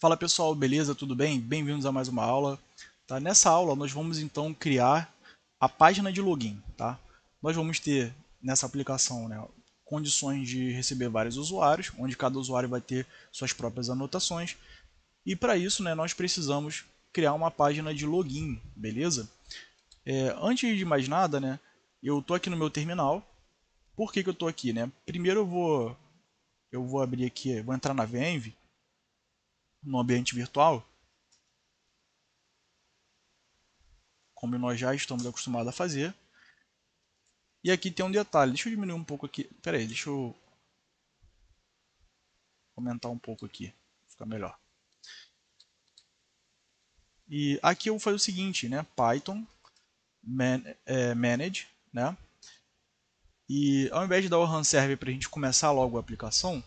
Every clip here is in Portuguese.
Fala pessoal, beleza? Tudo bem? Bem-vindos a mais uma aula. Tá? Nessa aula nós vamos então criar a página de login. Tá? Nós vamos ter nessa aplicação né, condições de receber vários usuários, onde cada usuário vai ter suas próprias anotações. E para isso né, nós precisamos criar uma página de login, beleza? É, antes de mais nada, né, eu estou aqui no meu terminal. Por que, que eu estou aqui? Né? Primeiro eu vou, eu vou abrir aqui, vou entrar na Venv no ambiente virtual, como nós já estamos acostumados a fazer. E aqui tem um detalhe, deixa eu diminuir um pouco aqui, Peraí, aí, deixa eu aumentar um pouco aqui, fica melhor. E aqui eu vou fazer o seguinte, né? Python man, é, manage, né? E ao invés de dar o run server para a gente começar logo a aplicação,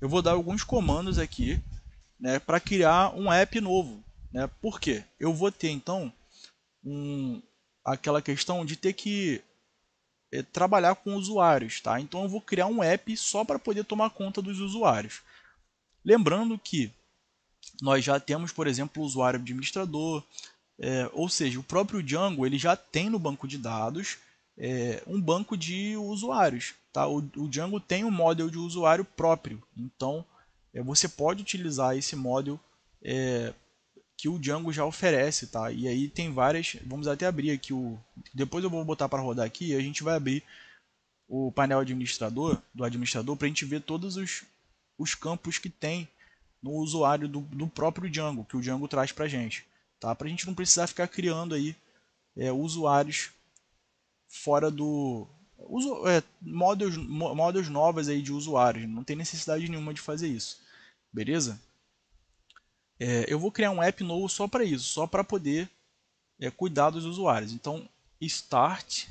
eu vou dar alguns comandos aqui né, para criar um app novo. Né? Por quê? Eu vou ter então um, aquela questão de ter que é, trabalhar com usuários. Tá? Então eu vou criar um app só para poder tomar conta dos usuários. Lembrando que nós já temos, por exemplo, o usuário administrador, é, ou seja, o próprio Django ele já tem no banco de dados é, um banco de usuários. Tá? O, o Django tem um model de usuário próprio. Então, é, você pode utilizar esse módulo é, que o Django já oferece, tá? E aí tem várias, vamos até abrir aqui o, depois eu vou botar para rodar aqui e a gente vai abrir o painel administrador do administrador para a gente ver todos os, os campos que tem no usuário do, do próprio Django que o Django traz para gente, tá? Para a gente não precisar ficar criando aí é, usuários fora do uso, é, models, models novas aí de usuários, não tem necessidade nenhuma de fazer isso, beleza? É, eu vou criar um app novo só para isso, só para poder é, cuidar dos usuários. Então, start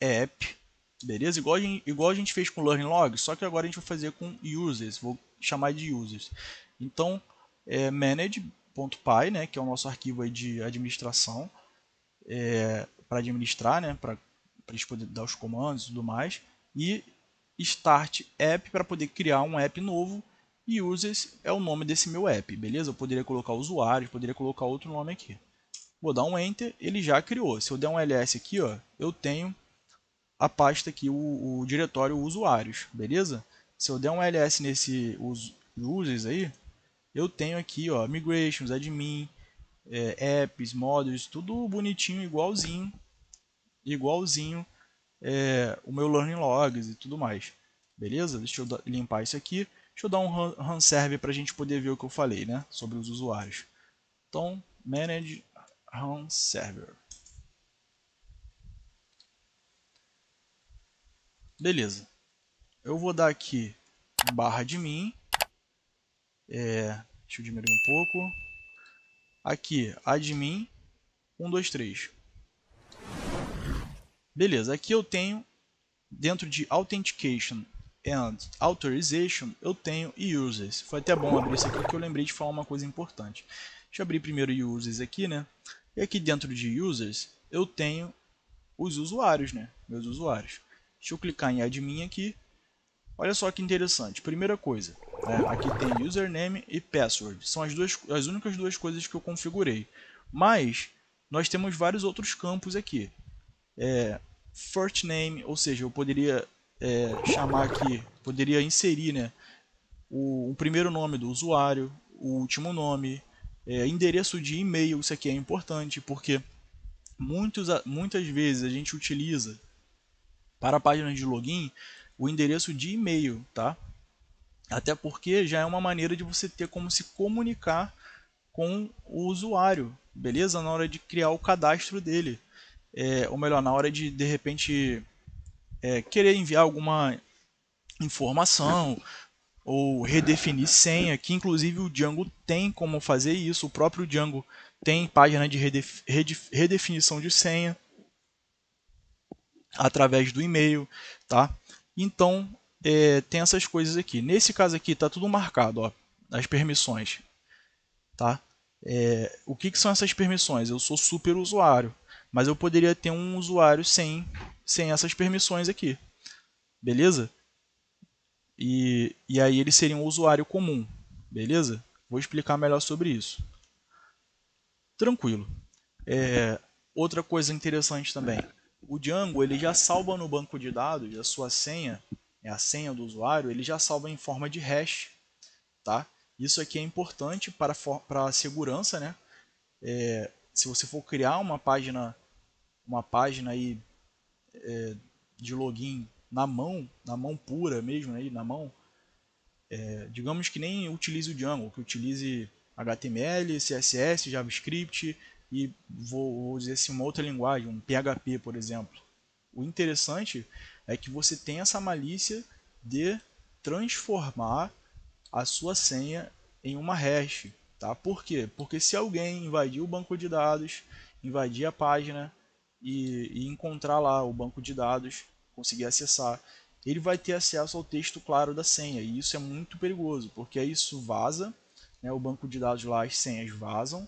app, beleza? Igual a, gente, igual a gente fez com learning log, só que agora a gente vai fazer com users, vou chamar de users. Então, é, manage.py, né, que é o nosso arquivo aí de administração, é, para administrar, né, para para gente poder dar os comandos e tudo mais. E Start App para poder criar um app novo. E Users é o nome desse meu app, beleza? Eu poderia colocar usuário, poderia colocar outro nome aqui. Vou dar um Enter, ele já criou. Se eu der um ls aqui, ó, eu tenho a pasta aqui, o, o diretório usuários, beleza? Se eu der um ls nesse users aí, eu tenho aqui, ó, migrations, admin, é, apps, modules, tudo bonitinho, igualzinho igualzinho é, o meu learning logs e tudo mais. Beleza? Deixa eu limpar isso aqui. Deixa eu dar um run serve para a gente poder ver o que eu falei né, sobre os usuários. Então, manage run server. Beleza. Eu vou dar aqui barra de mim. É, deixa eu diminuir um pouco. Aqui, admin 123. Beleza, aqui eu tenho, dentro de Authentication and Authorization, eu tenho Users. Foi até bom abrir isso aqui porque eu lembrei de falar uma coisa importante. Deixa eu abrir primeiro Users aqui, né? E aqui dentro de Users, eu tenho os usuários, né? Meus usuários. Deixa eu clicar em Admin aqui. Olha só que interessante. Primeira coisa, né? aqui tem Username e Password. São as, duas, as únicas duas coisas que eu configurei. Mas, nós temos vários outros campos aqui é, first name, ou seja, eu poderia é, chamar aqui, poderia inserir né, o, o, primeiro nome do usuário, o último nome, é, endereço de e-mail, isso aqui é importante porque muitos, muitas vezes a gente utiliza para a página de login o endereço de e-mail, tá? Até porque já é uma maneira de você ter como se comunicar com o usuário, beleza? Na hora de criar o cadastro dele é, ou melhor, na hora de de repente é, querer enviar alguma informação ou redefinir senha, que inclusive o Django tem como fazer isso, o próprio Django tem página de redef redefinição de senha através do e-mail, tá? Então é, tem essas coisas aqui. Nesse caso aqui tá tudo marcado, ó, as permissões, tá? É, o que, que são essas permissões? Eu sou super usuário, mas eu poderia ter um usuário sem, sem essas permissões aqui. Beleza? E, e aí ele seria um usuário comum. Beleza? Vou explicar melhor sobre isso. Tranquilo. É, outra coisa interessante também. O Django ele já salva no banco de dados a sua senha, é a senha do usuário, ele já salva em forma de hash. Tá? Isso aqui é importante para, para a segurança, né? É, se você for criar uma página, uma página aí é, de login na mão, na mão pura mesmo, aí, né, na mão, é, digamos que nem utilize o Django, que utilize HTML, CSS, JavaScript e vou, vou dizer assim uma outra linguagem, um PHP, por exemplo. O interessante é que você tem essa malícia de transformar a sua senha em uma hash. Tá? Por quê? Porque se alguém invadir o banco de dados, invadir a página e, e encontrar lá o banco de dados, conseguir acessar, ele vai ter acesso ao texto claro da senha. E isso é muito perigoso, porque aí isso vaza, né, o banco de dados lá, as senhas vazam,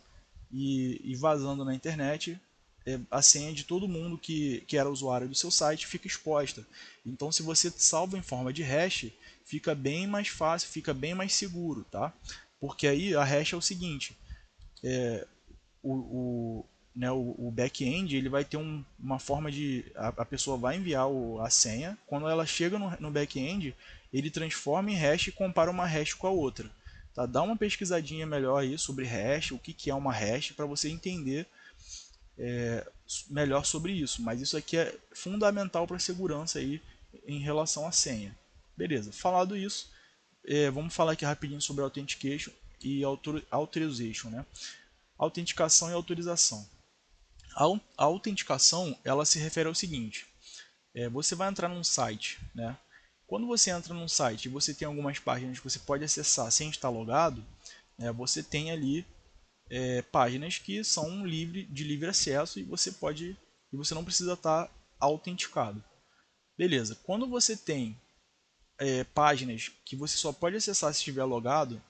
e, e vazando na internet, é, a senha de todo mundo que, que era usuário do seu site fica exposta. Então, se você salva em forma de hash, fica bem mais fácil, fica bem mais seguro, tá? Porque aí a hash é o seguinte, é, o, o, né, o, o back-end ele vai ter um, uma forma de... A, a pessoa vai enviar o, a senha, quando ela chega no, no back-end, ele transforma em hash e compara uma hash com a outra. Tá? Dá uma pesquisadinha melhor aí sobre hash, o que, que é uma hash, para você entender é, melhor sobre isso. Mas isso aqui é fundamental para segurança aí em relação à senha. Beleza, falado isso, é, vamos falar aqui rapidinho sobre Authentication e Authorization. Né? Autenticação e autorização. A, a autenticação ela se refere ao seguinte: é, você vai entrar num site. Né? Quando você entra num site e você tem algumas páginas que você pode acessar sem estar logado, né, você tem ali é, páginas que são livre, de livre acesso e você pode e você não precisa estar autenticado. Beleza, quando você tem é, páginas que você só pode acessar se estiver logado.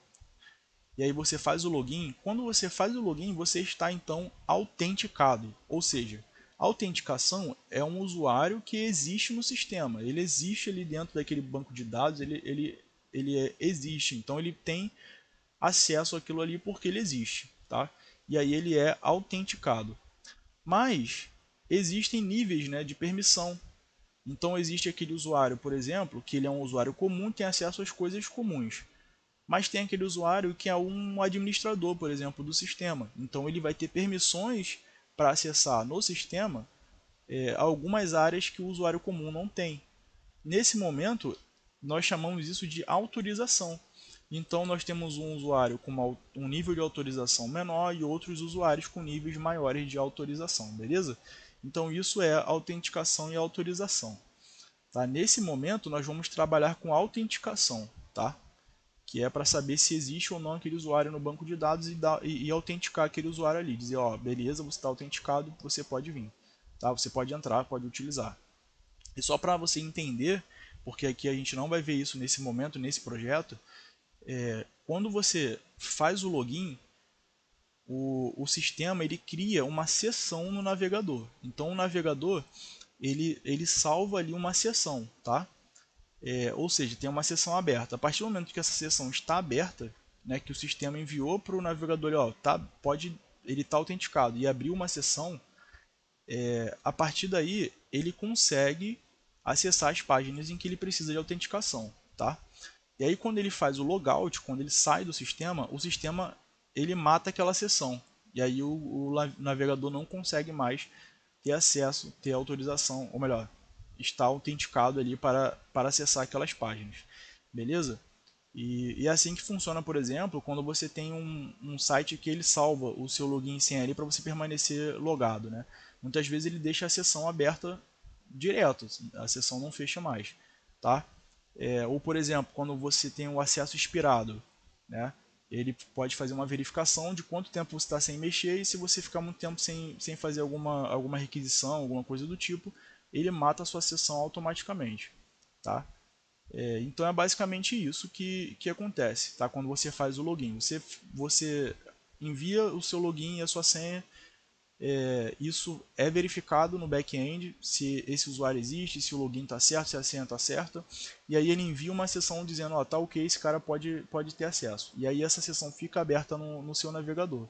E aí você faz o login. Quando você faz o login, você está então autenticado. Ou seja, a autenticação é um usuário que existe no sistema. Ele existe ali dentro daquele banco de dados, ele, ele, ele é, existe. Então ele tem acesso àquilo ali porque ele existe. Tá? E aí ele é autenticado. Mas existem níveis né, de permissão. Então existe aquele usuário, por exemplo, que ele é um usuário comum, tem acesso às coisas comuns. Mas tem aquele usuário que é um administrador, por exemplo, do sistema. Então ele vai ter permissões para acessar no sistema é, algumas áreas que o usuário comum não tem. Nesse momento, nós chamamos isso de autorização. Então nós temos um usuário com uma, um nível de autorização menor e outros usuários com níveis maiores de autorização, beleza? Então isso é autenticação e autorização. Tá? Nesse momento nós vamos trabalhar com autenticação, tá? que é para saber se existe ou não aquele usuário no banco de dados e, dar e, e autenticar aquele usuário ali, dizer, ó, beleza, você está autenticado, você pode vir, tá? você pode entrar, pode utilizar. E só para você entender, porque aqui a gente não vai ver isso nesse momento, nesse projeto, é, quando você faz o login, o, o sistema ele cria uma seção no navegador. Então o navegador ele, ele salva ali uma seção, tá? É, ou seja, tem uma seção aberta. A partir do momento que essa seção está aberta, né, que o sistema enviou para o navegador, ó, tá, pode, ele está autenticado e abriu uma seção, é, a partir daí ele consegue acessar as páginas em que ele precisa de autenticação, tá? E aí quando ele faz o logout, quando ele sai do sistema, o sistema ele mata aquela sessão. E aí o, o navegador não consegue mais ter acesso, ter autorização, ou melhor, está autenticado ali para, para acessar aquelas páginas. Beleza? E, e é assim que funciona, por exemplo, quando você tem um, um site que ele salva o seu login sem senha ali para você permanecer logado. Né? Muitas vezes ele deixa a sessão aberta direto, assim, a sessão não fecha mais. Tá? É, ou, por exemplo, quando você tem o acesso expirado. Né? ele pode fazer uma verificação de quanto tempo você está sem mexer e se você ficar muito tempo sem, sem fazer alguma, alguma requisição, alguma coisa do tipo, ele mata a sua sessão automaticamente. Tá? É, então é basicamente isso que, que acontece tá? quando você faz o login. Você, você envia o seu login e a sua senha é, isso é verificado no back-end, se esse usuário existe, se o login está certo, se a senha está certa, e aí ele envia uma sessão dizendo, ó, tá ok, esse cara pode, pode ter acesso. E aí essa sessão fica aberta no, no seu navegador,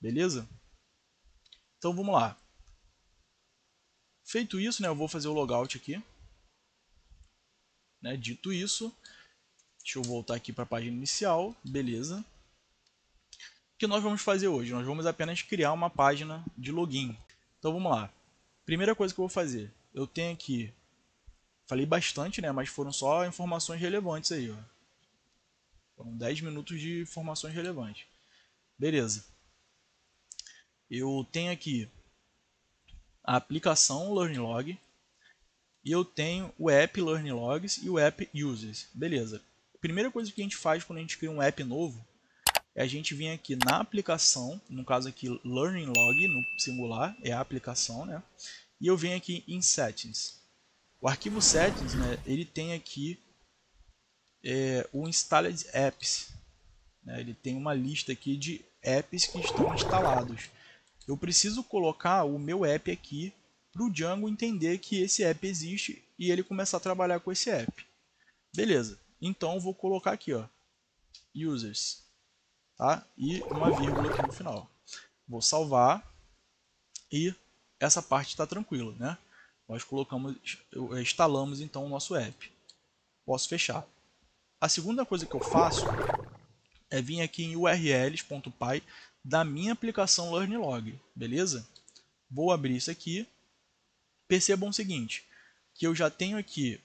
beleza? Então vamos lá. Feito isso, né, eu vou fazer o logout aqui. Né, dito isso, deixa eu voltar aqui para a página inicial, beleza que nós vamos fazer hoje? Nós vamos apenas criar uma página de login. Então vamos lá. Primeira coisa que eu vou fazer, eu tenho aqui, falei bastante, né, mas foram só informações relevantes aí, ó. Foram 10 minutos de informações relevantes. Beleza. Eu tenho aqui a aplicação LearnLog e eu tenho o app LearnLogs e o app Users. Beleza. primeira coisa que a gente faz quando a gente cria um app novo é a gente vir aqui na aplicação, no caso aqui Learning Log, no singular, é a aplicação, né? E eu venho aqui em Settings. O arquivo Settings, né, ele tem aqui é, o Installed Apps. Né? Ele tem uma lista aqui de apps que estão instalados. Eu preciso colocar o meu app aqui para o Django entender que esse app existe e ele começar a trabalhar com esse app. Beleza, então vou colocar aqui, ó, Users tá? e uma vírgula aqui no final. Vou salvar e essa parte está tranquila. Né? Nós colocamos, instalamos então o nosso app. Posso fechar. A segunda coisa que eu faço é vir aqui em urls.py da minha aplicação LearnLog, beleza? Vou abrir isso aqui. Percebam o seguinte, que eu já tenho aqui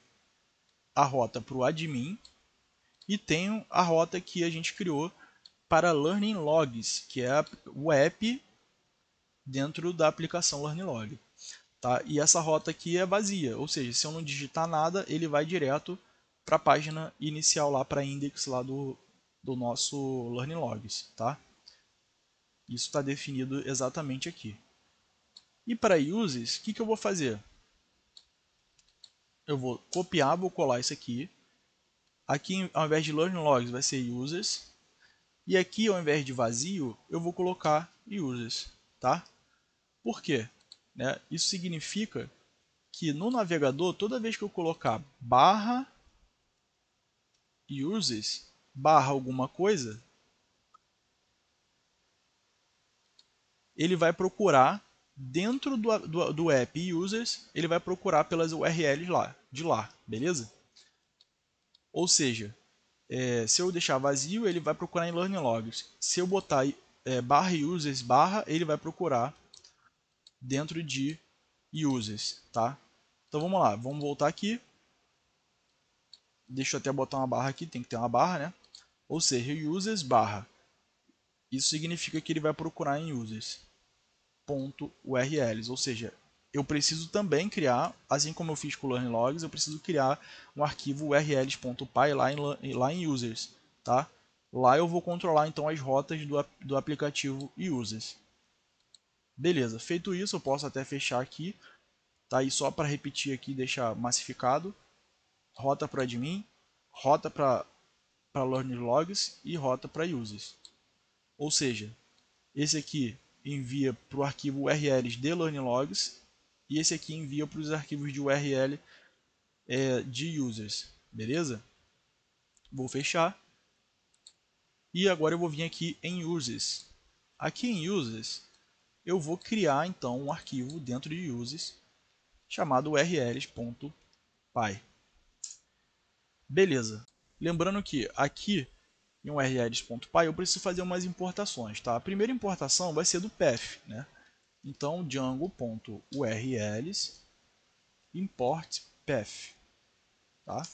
a rota para o admin e tenho a rota que a gente criou para Learning Logs, que é o app dentro da aplicação Learning Log. Tá? E essa rota aqui é vazia, ou seja, se eu não digitar nada, ele vai direto para a página inicial lá, para index lá do, do nosso Learning Logs. Tá? Isso está definido exatamente aqui. E para uses, o que, que eu vou fazer? Eu vou copiar, vou colar isso aqui. Aqui, ao invés de Learning Logs, vai ser Users. E aqui, ao invés de vazio, eu vou colocar users, tá? Por quê? Né? Isso significa que no navegador, toda vez que eu colocar barra users barra alguma coisa, ele vai procurar dentro do, do, do, app users, ele vai procurar pelas URLs lá, de lá, beleza? Ou seja, é, se eu deixar vazio, ele vai procurar em learning logs. Se eu botar é, barra users barra, ele vai procurar dentro de users, tá? Então vamos lá, vamos voltar aqui. Deixa eu até botar uma barra aqui, tem que ter uma barra, né? Ou seja, users barra. Isso significa que ele vai procurar em users.urls, ou seja, eu preciso também criar, assim como eu fiz com o learn logs, eu preciso criar um arquivo urls.py lá em, lá em users, tá? Lá eu vou controlar então as rotas do, do aplicativo users. Beleza, feito isso, eu posso até fechar aqui, tá? E só para repetir aqui, deixar massificado, rota para admin, rota para learn logs e rota para users. Ou seja, esse aqui envia para o arquivo urls de learn logs e esse aqui envia para os arquivos de URL é, de users, beleza? Vou fechar e agora eu vou vir aqui em users. Aqui em users eu vou criar então um arquivo dentro de users chamado urls.py. Beleza. Lembrando que aqui em urls.py eu preciso fazer umas importações, tá? A primeira importação vai ser do path, né? Então, django.urls import path. Tá?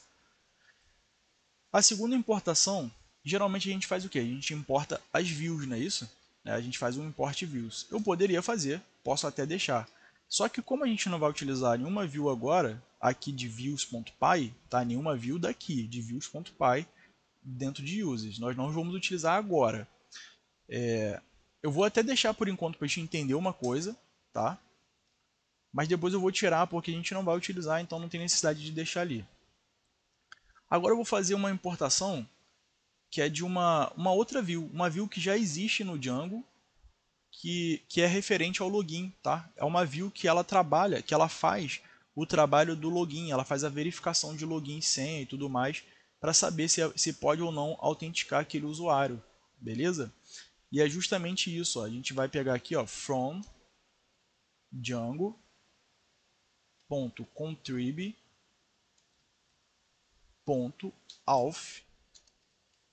A segunda importação, geralmente a gente faz o que? A gente importa as views, não é isso? É, a gente faz um import views. Eu poderia fazer, posso até deixar. Só que como a gente não vai utilizar nenhuma view agora, aqui de views.py, tá? nenhuma view daqui, de views.py, dentro de uses. Nós não vamos utilizar agora. É, eu vou até deixar por enquanto para a gente entender uma coisa, tá? Mas depois eu vou tirar porque a gente não vai utilizar, então não tem necessidade de deixar ali. Agora eu vou fazer uma importação que é de uma, uma outra view, uma view que já existe no Django, que, que é referente ao login, tá? É uma view que ela trabalha, que ela faz o trabalho do login, ela faz a verificação de login, senha e tudo mais, para saber se, é, se pode ou não autenticar aquele usuário, beleza? E é justamente isso. Ó. A gente vai pegar aqui, ó, from Django ponto contrib ponto alf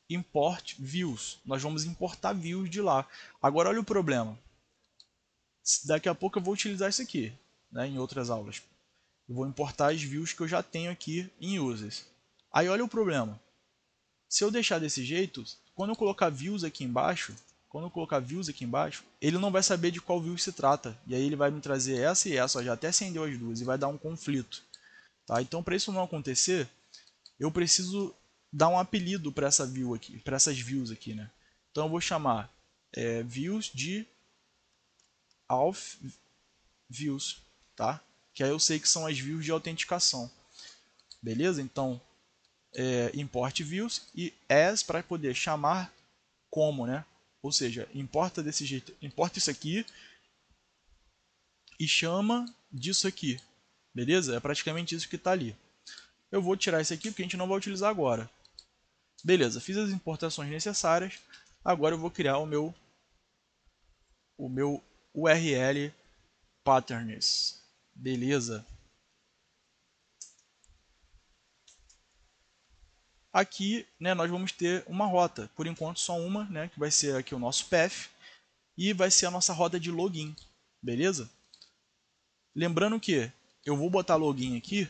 import views. Nós vamos importar views de lá. Agora olha o problema. Daqui a pouco eu vou utilizar isso aqui, né, em outras aulas. Eu vou importar as views que eu já tenho aqui em users. Aí olha o problema. Se eu deixar desse jeito, quando eu colocar views aqui embaixo, quando eu colocar views aqui embaixo, ele não vai saber de qual view se trata. E aí ele vai me trazer essa e essa, ó, já até acendeu as duas, e vai dar um conflito. Tá? Então, para isso não acontecer, eu preciso dar um apelido para essa view aqui, para essas views aqui, né? Então eu vou chamar é, views de auth views, tá? Que aí eu sei que são as views de autenticação. Beleza? Então, é, import views e as para poder chamar como, né? Ou seja, importa desse jeito, importa isso aqui e chama disso aqui. Beleza? É praticamente isso que está ali. Eu vou tirar isso aqui porque a gente não vai utilizar agora. Beleza, fiz as importações necessárias. Agora eu vou criar o meu o meu URL patterns. Beleza? Aqui né, nós vamos ter uma rota, por enquanto só uma, né, que vai ser aqui o nosso path, e vai ser a nossa roda de login, beleza? Lembrando que eu vou botar login aqui,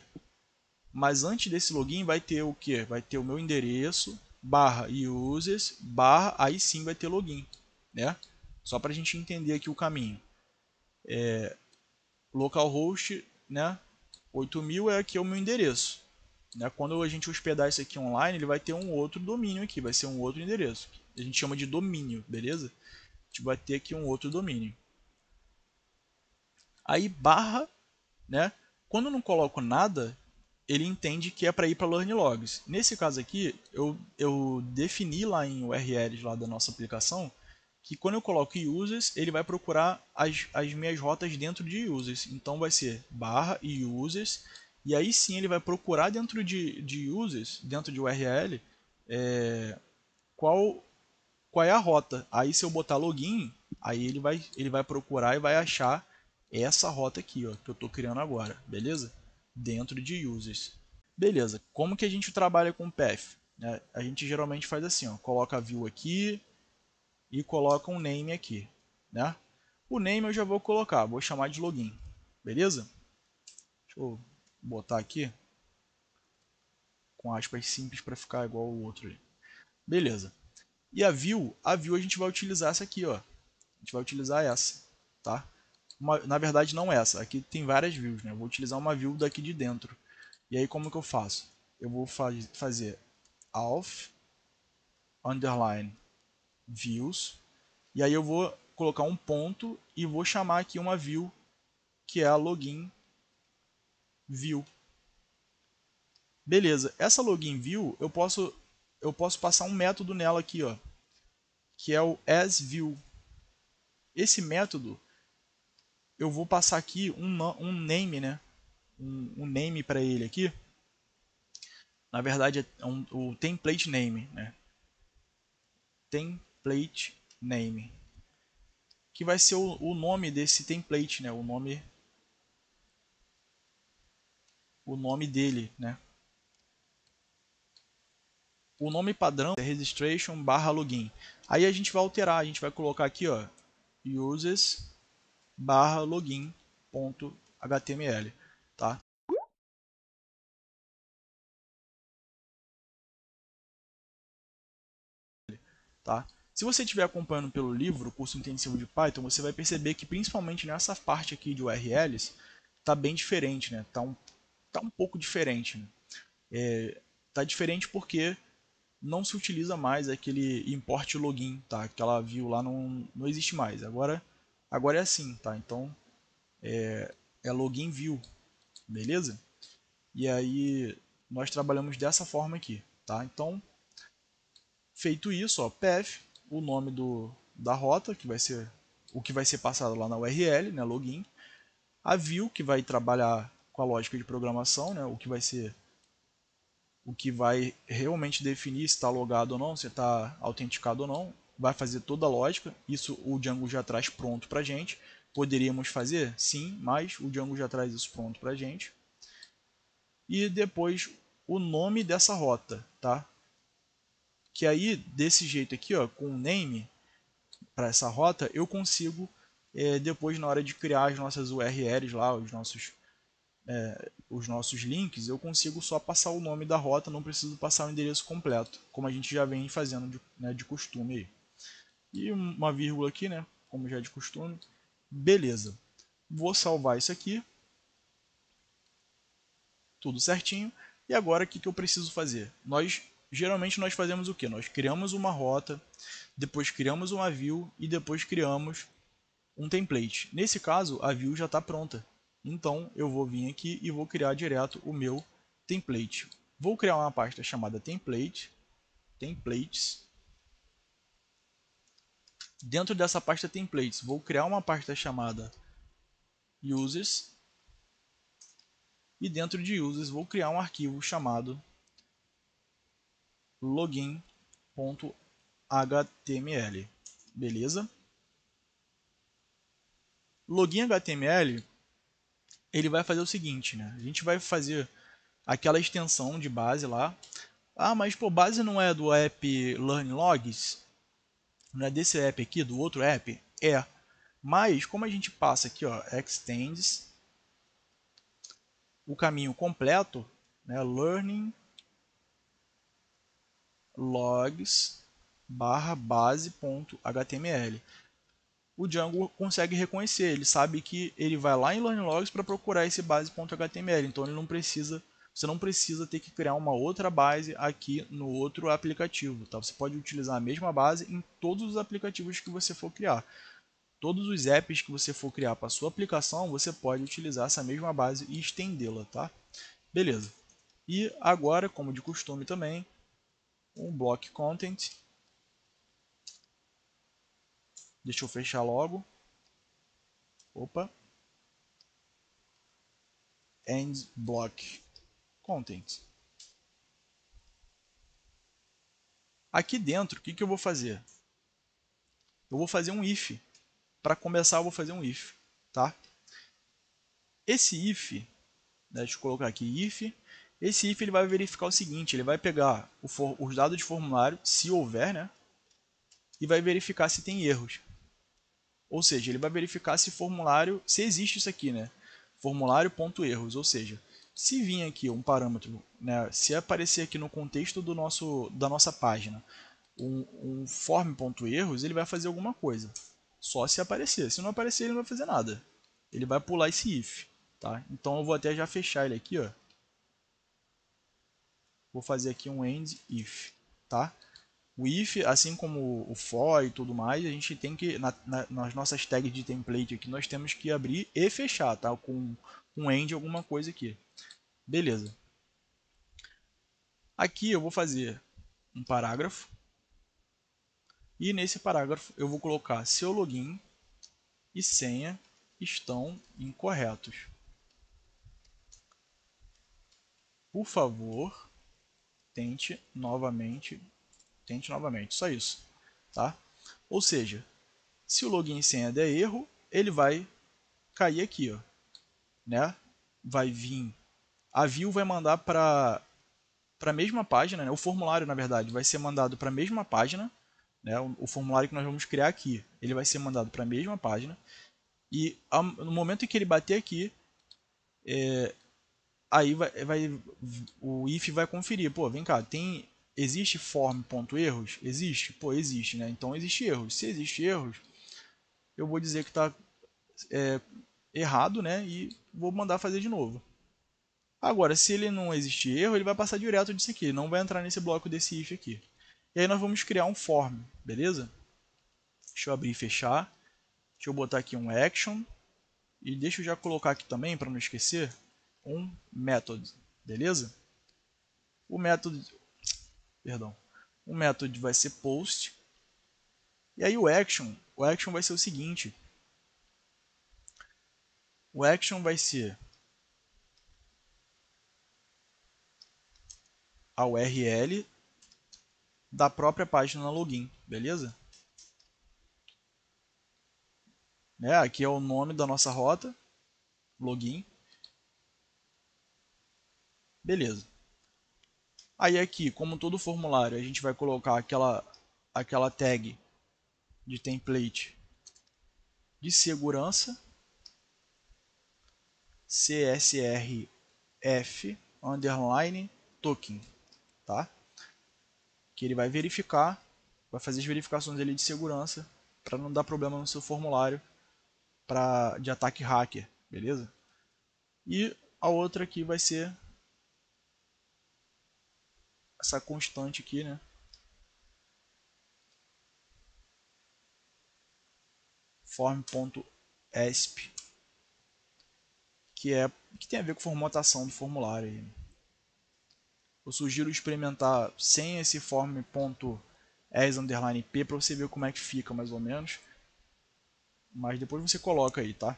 mas antes desse login vai ter o que? Vai ter o meu endereço, barra users, barra, aí sim vai ter login, né? Só para a gente entender aqui o caminho. É, localhost, né? 8000 é aqui o meu endereço. Né? Quando a gente hospedar isso aqui online, ele vai ter um outro domínio aqui, vai ser um outro endereço. A gente chama de domínio, beleza? A gente vai ter aqui um outro domínio. Aí barra, né? Quando eu não coloco nada, ele entende que é para ir para Learn Logs. Nesse caso aqui, eu, eu defini lá em URLs lá da nossa aplicação que quando eu coloco users, ele vai procurar as, as minhas rotas dentro de users. Então vai ser barra users e aí sim ele vai procurar dentro de, de users, dentro de URL, é, qual, qual é a rota. Aí se eu botar login, aí ele vai, ele vai procurar e vai achar essa rota aqui ó, que eu estou criando agora, beleza? Dentro de users. Beleza, como que a gente trabalha com path? É, a gente geralmente faz assim, ó, coloca view aqui e coloca um name aqui. Né? O name eu já vou colocar, vou chamar de login, beleza? Deixa eu botar aqui com aspas simples para ficar igual o outro ali. Beleza. E a view, a view a gente vai utilizar essa aqui, ó. A gente vai utilizar essa, tá? Uma, na verdade não essa, aqui tem várias views, né? Eu vou utilizar uma view daqui de dentro. E aí como que eu faço? Eu vou faz, fazer alf underline views e aí eu vou colocar um ponto e vou chamar aqui uma view que é a login view. Beleza, essa login view eu posso, eu posso passar um método nela aqui, ó, que é o asView. Esse método eu vou passar aqui um, um name, né? Um, um name para ele aqui. Na verdade é um, o template name, né? Template name, que vai ser o, o nome desse template, né? O nome o nome dele, né? O nome padrão é registration barra login. Aí a gente vai alterar, a gente vai colocar aqui, ó, uses barra login.html, tá? tá? Se você estiver acompanhando pelo livro, o curso intensivo de Python, você vai perceber que principalmente nessa parte aqui de URLs, tá bem diferente, né? Tá um está um pouco diferente. Está né? é, diferente porque não se utiliza mais aquele import login, tá? aquela view lá não, não existe mais. Agora, agora é assim, tá? Então é, é login view, beleza? E aí nós trabalhamos dessa forma aqui, tá? Então feito isso, ó, path, o nome do da rota que vai ser o que vai ser passado lá na URL, né? Login, a view que vai trabalhar com a lógica de programação, né? o que vai ser o que vai realmente definir se está logado ou não, se está autenticado ou não, vai fazer toda a lógica. Isso o Django já traz pronto para gente. Poderíamos fazer? Sim, mas o Django já traz isso pronto para gente. E depois o nome dessa rota, tá? Que aí, desse jeito aqui, ó, com o name para essa rota, eu consigo, é, depois na hora de criar as nossas URLs lá, os nossos é, os nossos links, eu consigo só passar o nome da rota, não preciso passar o endereço completo, como a gente já vem fazendo de, né, de costume aí. E uma vírgula aqui, né, como já é de costume. Beleza. Vou salvar isso aqui. Tudo certinho. E agora o que, que eu preciso fazer? Nós geralmente nós fazemos o que? Nós criamos uma rota, depois criamos uma view e depois criamos um template. Nesse caso, a view já está pronta. Então eu vou vir aqui e vou criar direto o meu template. Vou criar uma pasta chamada template, templates. Dentro dessa pasta templates, vou criar uma pasta chamada users. E dentro de users, vou criar um arquivo chamado login.html. Beleza? Login.html ele vai fazer o seguinte, né? A gente vai fazer aquela extensão de base lá. Ah, mas pô, base não é do app Learn Logs? Não é desse app aqui, do outro app? É. Mas como a gente passa aqui, ó, extends o caminho completo, né, learning logs barra base.html o Django consegue reconhecer. Ele sabe que ele vai lá em learning logs para procurar esse base.html. Então ele não precisa, você não precisa ter que criar uma outra base aqui no outro aplicativo, tá? Você pode utilizar a mesma base em todos os aplicativos que você for criar. Todos os apps que você for criar para sua aplicação, você pode utilizar essa mesma base e estendê-la, tá? Beleza. E agora, como de costume também, um block content Deixa eu fechar logo. Opa. End block content. Aqui dentro, o que, que eu vou fazer? Eu vou fazer um if. Para começar, eu vou fazer um if. Tá? Esse if, deixa eu colocar aqui if, esse if ele vai verificar o seguinte, ele vai pegar for, os dados de formulário, se houver, né? E vai verificar se tem erros. Ou seja, ele vai verificar se formulário, se existe isso aqui, né? Formulário.erros, ou seja, se vir aqui um parâmetro, né, se aparecer aqui no contexto do nosso, da nossa página um, um form.erros, ele vai fazer alguma coisa. Só se aparecer. Se não aparecer, ele não vai fazer nada. Ele vai pular esse if. Tá? Então eu vou até já fechar ele aqui. Ó. Vou fazer aqui um end if. Tá? O if, assim como o for e tudo mais, a gente tem que, na, na, nas nossas tags de template aqui, nós temos que abrir e fechar, tá? Com um end, alguma coisa aqui. Beleza. Aqui eu vou fazer um parágrafo. E nesse parágrafo eu vou colocar seu login e senha estão incorretos. Por favor, tente novamente Tente novamente, só isso. Tá? Ou seja, se o login e senha der é erro, ele vai cair aqui, ó, né? Vai vir, a view vai mandar para para a mesma página, né? O formulário, na verdade, vai ser mandado para a mesma página, né? O, o, formulário que nós vamos criar aqui, ele vai ser mandado para a mesma página. E no momento em que ele bater aqui, é, aí vai, vai, o if vai conferir, pô, vem cá, tem Existe form.erros? Existe? Pô, existe, né? Então existe erros. Se existe erros, eu vou dizer que está é, errado, né? E vou mandar fazer de novo. Agora, se ele não existe erro, ele vai passar direto disso aqui. Ele não vai entrar nesse bloco desse if aqui. E aí nós vamos criar um form, beleza? Deixa eu abrir e fechar. Deixa eu botar aqui um action. E deixa eu já colocar aqui também, para não esquecer, um method, beleza? O método, perdão. O método vai ser post. E aí o action, o action vai ser o seguinte. O action vai ser a URL da própria página login, beleza? Né? Aqui é o nome da nossa rota, login. Beleza. Aí aqui, como todo formulário, a gente vai colocar aquela, aquela tag de template de segurança CSRF underline token, tá? Que ele vai verificar, vai fazer as verificações dele de segurança para não dar problema no seu formulário pra, de ataque hacker, beleza? E a outra aqui vai ser essa constante aqui, né? form.esp que é que tem a ver com formatação do formulário aí. Eu sugiro experimentar sem esse form.as_p para você ver como é que fica mais ou menos. Mas depois você coloca aí, tá?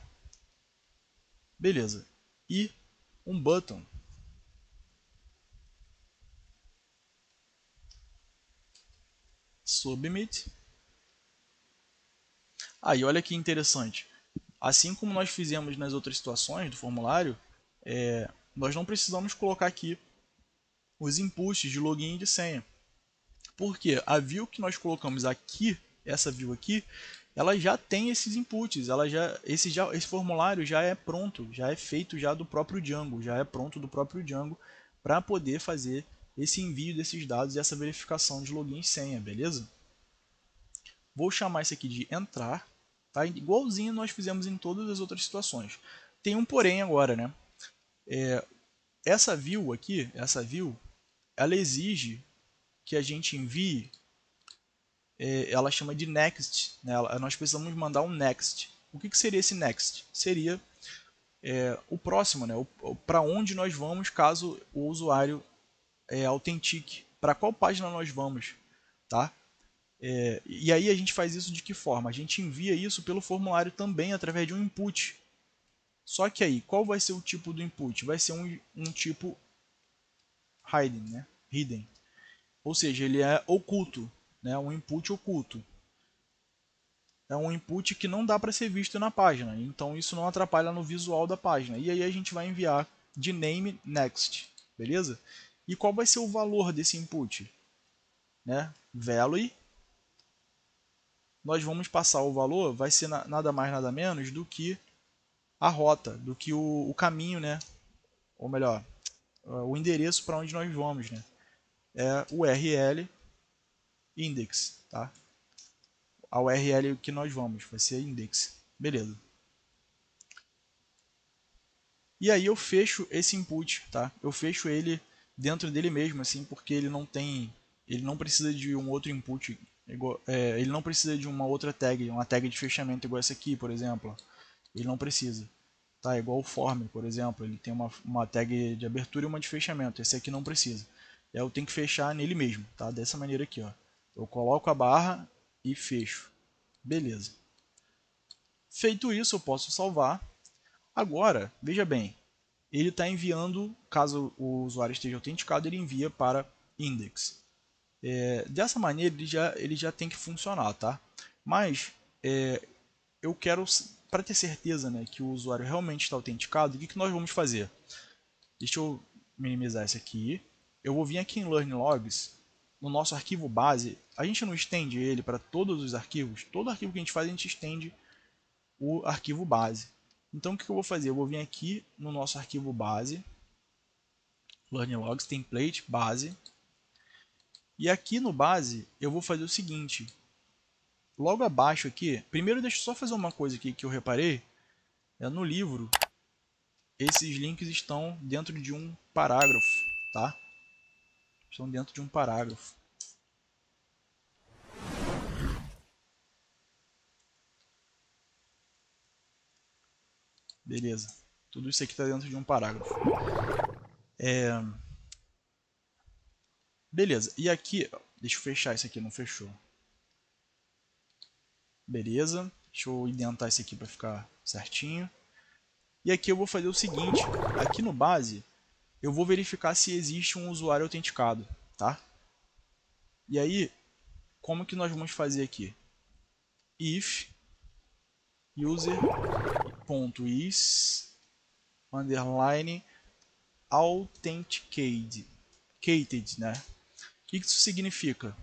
Beleza. E um button submit. Aí, olha que interessante. Assim como nós fizemos nas outras situações do formulário, é, nós não precisamos colocar aqui os inputs de login e de senha. Porque a view que nós colocamos aqui, essa view aqui, ela já tem esses inputs, ela já, esse, já, esse formulário já é pronto, já é feito já do próprio Django, já é pronto do próprio Django para poder fazer esse envio desses dados e essa verificação de login e senha, beleza? Vou chamar isso aqui de entrar, tá? igualzinho nós fizemos em todas as outras situações. Tem um porém agora, né? É, essa view aqui, essa view, ela exige que a gente envie, é, ela chama de next, né? nós precisamos mandar um next. O que, que seria esse next? Seria é, o próximo, né? para onde nós vamos caso o usuário é, autentique para qual página nós vamos, tá? É, e aí a gente faz isso de que forma? A gente envia isso pelo formulário também através de um input. Só que aí, qual vai ser o tipo do input? Vai ser um, um tipo hidden, né? hidden, ou seja, ele é oculto, né? um input oculto. É um input que não dá para ser visto na página, então isso não atrapalha no visual da página. E aí a gente vai enviar de name next, beleza? E qual vai ser o valor desse input? Né? Value. Nós vamos passar o valor, vai ser nada mais nada menos do que a rota, do que o, o caminho, né? ou melhor, o endereço para onde nós vamos. Né? É o URL index. Tá? A URL que nós vamos vai ser index. Beleza. E aí eu fecho esse input, tá? Eu fecho ele dentro dele mesmo, assim, porque ele não tem, ele não precisa de um outro input, igual, é, ele não precisa de uma outra tag, uma tag de fechamento igual essa aqui, por exemplo, ele não precisa. Tá, igual o form, por exemplo, ele tem uma, uma tag de abertura e uma de fechamento, esse aqui não precisa. É, eu tenho que fechar nele mesmo, tá? dessa maneira aqui. Ó. Eu coloco a barra e fecho. Beleza. Feito isso, eu posso salvar. Agora, veja bem, ele está enviando, caso o usuário esteja autenticado, ele envia para index. É, dessa maneira ele já, ele já tem que funcionar, tá? Mas é, eu quero, para ter certeza né, que o usuário realmente está autenticado, o que, que nós vamos fazer? Deixa eu minimizar isso aqui. Eu vou vir aqui em Learn Logs, no nosso arquivo base, a gente não estende ele para todos os arquivos. Todo arquivo que a gente faz, a gente estende o arquivo base. Então o que eu vou fazer? Eu vou vir aqui no nosso arquivo base, Learning Logs Template Base, e aqui no base eu vou fazer o seguinte, logo abaixo aqui, primeiro deixa eu só fazer uma coisa aqui que eu reparei, é no livro, esses links estão dentro de um parágrafo, tá? Estão dentro de um parágrafo. Beleza. Tudo isso aqui está dentro de um parágrafo. É... Beleza. E aqui, deixa eu fechar isso aqui, não fechou. Beleza. Deixa eu indentar isso aqui para ficar certinho. E aqui eu vou fazer o seguinte, aqui no base, eu vou verificar se existe um usuário autenticado, tá? E aí, como que nós vamos fazer aqui? If user is underline authenticated, né? O que isso significa?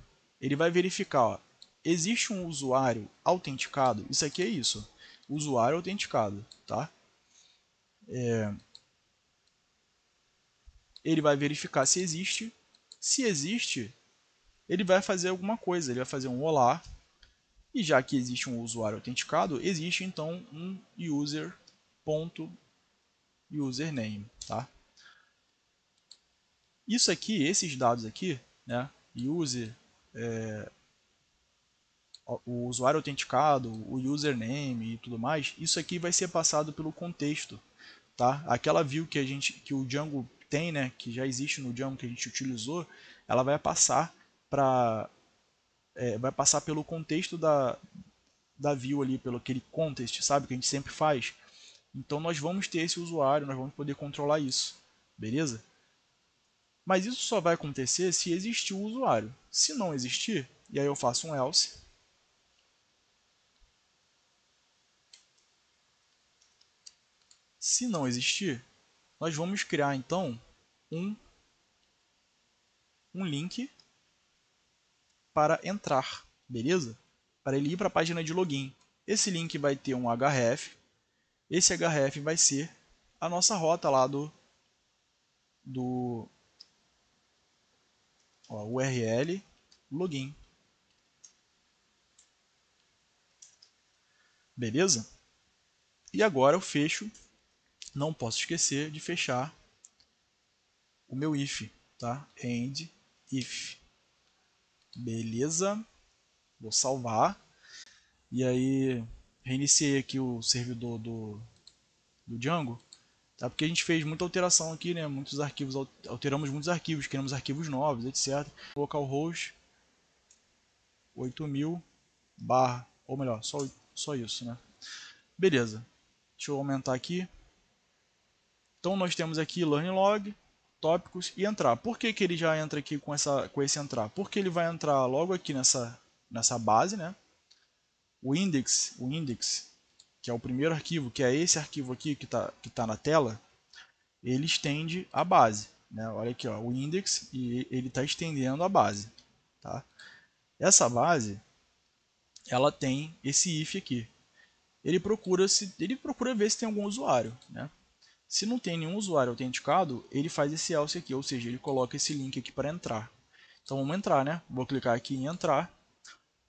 Ele vai verificar, ó, existe um usuário autenticado. Isso aqui é isso, usuário autenticado, tá? É... Ele vai verificar se existe. Se existe, ele vai fazer alguma coisa. Ele vai fazer um olá, e já que existe um usuário autenticado, existe então um user.username. Tá? Isso aqui, esses dados aqui, né, user, é, o usuário autenticado, o username e tudo mais, isso aqui vai ser passado pelo contexto. Tá? Aquela view que, a gente, que o Django tem, né, que já existe no Django que a gente utilizou, ela vai passar para é, vai passar pelo contexto da, da view ali, pelo aquele context, sabe, que a gente sempre faz. Então nós vamos ter esse usuário, nós vamos poder controlar isso, beleza? Mas isso só vai acontecer se existir o usuário. Se não existir, e aí eu faço um else, Se não existir, nós vamos criar então um, um link para entrar, beleza? Para ele ir para a página de login. Esse link vai ter um href. Esse href vai ser a nossa rota lá do, do ó, URL login. Beleza? E agora eu fecho. Não posso esquecer de fechar o meu if, tá? End if. Beleza. Vou salvar. E aí, reiniciei aqui o servidor do, do Django. Tá? Porque a gente fez muita alteração aqui, né? Muitos arquivos, alteramos muitos arquivos, criamos arquivos novos, etc. Localhost 8000 barra, ou melhor, só, só isso, né? Beleza. Deixa eu aumentar aqui. Então nós temos aqui learn log, tópicos e entrar. Por que, que ele já entra aqui com, essa, com esse entrar? Porque ele vai entrar logo aqui nessa, nessa base, né? O index, o index, que é o primeiro arquivo, que é esse arquivo aqui que está que tá na tela, ele estende a base. Né? Olha aqui, ó, o index, e ele está estendendo a base. Tá? Essa base, ela tem esse if aqui. Ele procura, se, ele procura ver se tem algum usuário. Né? Se não tem nenhum usuário autenticado, ele faz esse else aqui, ou seja, ele coloca esse link aqui para entrar. Então vamos entrar, né? Vou clicar aqui em entrar.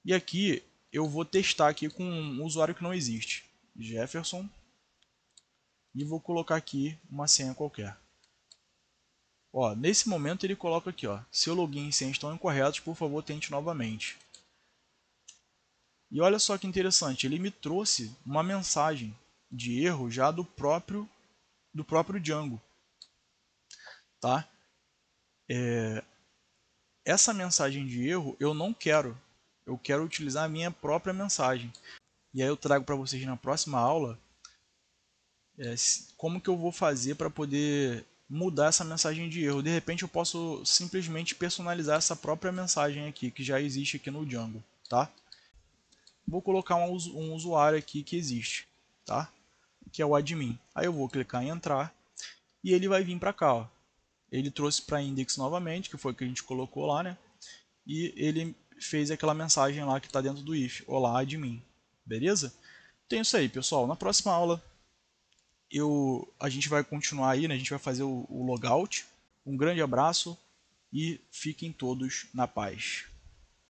E aqui eu vou testar aqui com um usuário que não existe, Jefferson. E vou colocar aqui uma senha qualquer. Ó, nesse momento ele coloca aqui, ó, seu login e senha estão incorretos, por favor tente novamente. E olha só que interessante, ele me trouxe uma mensagem de erro já do próprio do próprio Django. Tá? É, essa mensagem de erro eu não quero. Eu quero utilizar a minha própria mensagem. E aí eu trago para vocês na próxima aula é, como que eu vou fazer para poder mudar essa mensagem de erro. De repente eu posso simplesmente personalizar essa própria mensagem aqui, que já existe aqui no Django, tá? Vou colocar um, um usuário aqui que existe, tá? que é o admin. Aí eu vou clicar em entrar e ele vai vir para cá. Ó. Ele trouxe para index novamente, que foi o que a gente colocou lá, né? E ele fez aquela mensagem lá que está dentro do if, olá admin. Beleza? Então é isso aí, pessoal. Na próxima aula eu, a gente vai continuar aí, né? a gente vai fazer o, o logout. Um grande abraço e fiquem todos na paz.